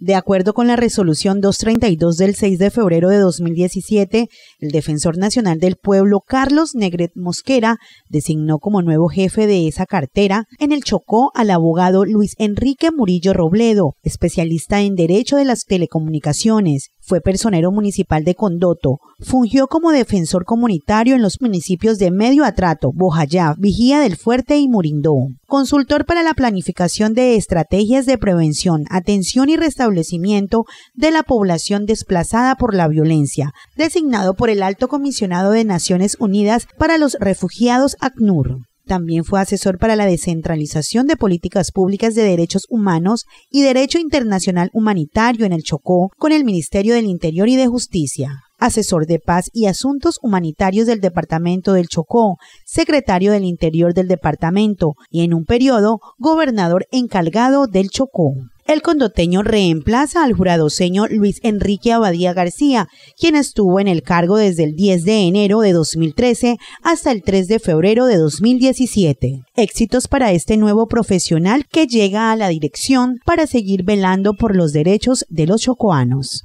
De acuerdo con la resolución 232 del 6 de febrero de 2017, el defensor nacional del pueblo Carlos Negret Mosquera designó como nuevo jefe de esa cartera en el Chocó al abogado Luis Enrique Murillo Robledo, especialista en derecho de las telecomunicaciones. Fue personero municipal de Condoto, fungió como defensor comunitario en los municipios de Medio Atrato, Bojayá, Vigía del Fuerte y Murindó consultor para la planificación de estrategias de prevención, atención y restablecimiento de la población desplazada por la violencia, designado por el Alto Comisionado de Naciones Unidas para los Refugiados ACNUR. También fue asesor para la descentralización de políticas públicas de derechos humanos y derecho internacional humanitario en el Chocó con el Ministerio del Interior y de Justicia asesor de paz y asuntos humanitarios del Departamento del Chocó, secretario del Interior del Departamento y en un periodo gobernador encargado del Chocó. El condoteño reemplaza al juradoceño Luis Enrique Abadía García, quien estuvo en el cargo desde el 10 de enero de 2013 hasta el 3 de febrero de 2017. Éxitos para este nuevo profesional que llega a la dirección para seguir velando por los derechos de los chocoanos.